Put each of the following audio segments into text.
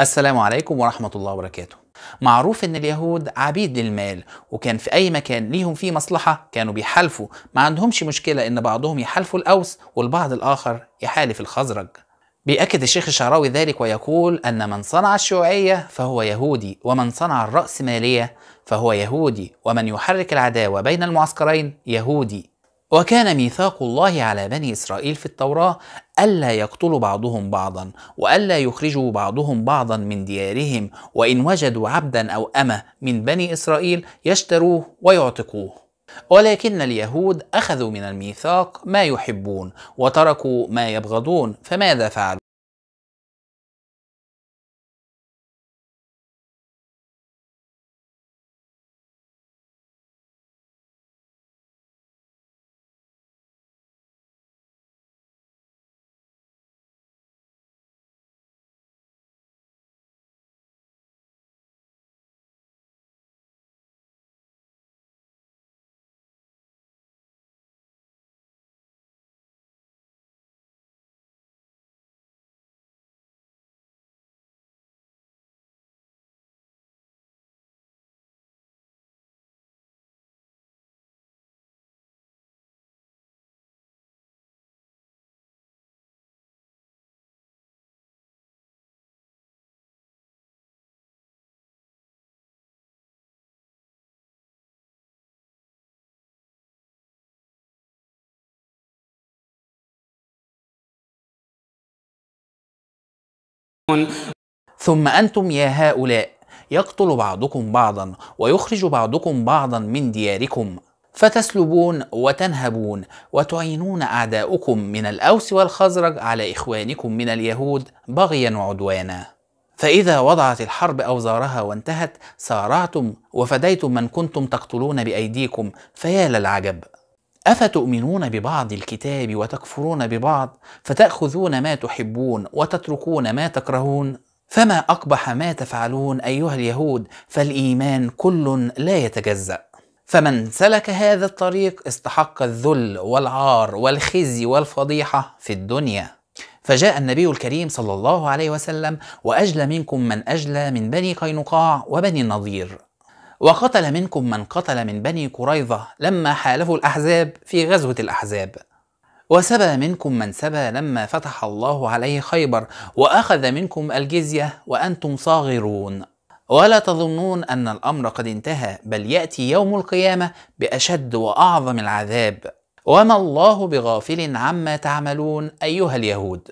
السلام عليكم ورحمة الله وبركاته معروف ان اليهود عبيد للمال وكان في اي مكان ليهم فيه مصلحة كانوا بيحالفوا ما عندهمش مشكلة ان بعضهم يحالفوا الاوس والبعض الاخر يحالف الخزرج بيأكد الشيخ الشعراوي ذلك ويقول أن من صنع الشيوعية فهو يهودي ومن صنع الرأسمالية فهو يهودي ومن يحرك العداوة بين المعسكرين يهودي وكان ميثاق الله على بني اسرائيل في التوراه الا يقتلوا بعضهم بعضا والا يخرجوا بعضهم بعضا من ديارهم وان وجدوا عبدا او امه من بني اسرائيل يشتروه ويعتقوه ولكن اليهود اخذوا من الميثاق ما يحبون وتركوا ما يبغضون فماذا فعلوا ثم أنتم يا هؤلاء يقتل بعضكم بعضا ويخرج بعضكم بعضا من دياركم فتسلبون وتنهبون وتعينون أعداؤكم من الأوس والخزرج على إخوانكم من اليهود بغيا وعدوانا فإذا وضعت الحرب أوزارها وانتهت سارعتم وفديتم من كنتم تقتلون بأيديكم فيا للعجب افتؤمنون ببعض الكتاب وتكفرون ببعض فتاخذون ما تحبون وتتركون ما تكرهون فما اقبح ما تفعلون ايها اليهود فالايمان كل لا يتجزا فمن سلك هذا الطريق استحق الذل والعار والخزي والفضيحه في الدنيا فجاء النبي الكريم صلى الله عليه وسلم واجلى منكم من اجلى من بني قينقاع وبني النضير وقتل منكم من قتل من بني قريظة لما حالفوا الأحزاب في غزوة الأحزاب وسبى منكم من سبى لما فتح الله عليه خيبر وأخذ منكم الجزية وأنتم صاغرون ولا تظنون أن الأمر قد انتهى بل يأتي يوم القيامة بأشد وأعظم العذاب وما الله بغافل عما تعملون أيها اليهود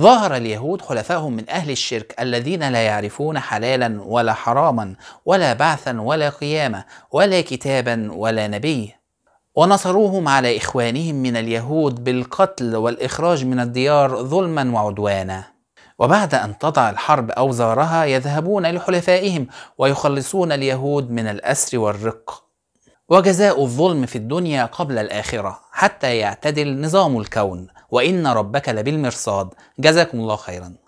ظهر اليهود حلفائهم من أهل الشرك الذين لا يعرفون حلالا ولا حراما ولا بعثا ولا قيامة ولا كتابا ولا نبي ونصروهم على إخوانهم من اليهود بالقتل والإخراج من الديار ظلما وعدوانا وبعد أن تضع الحرب أوزارها يذهبون لحلفائهم ويخلصون اليهود من الأسر والرق وجزاء الظلم في الدنيا قبل الآخرة حتى يعتدل نظام الكون وإن ربك لبالمرصاد جزاكم الله خيرا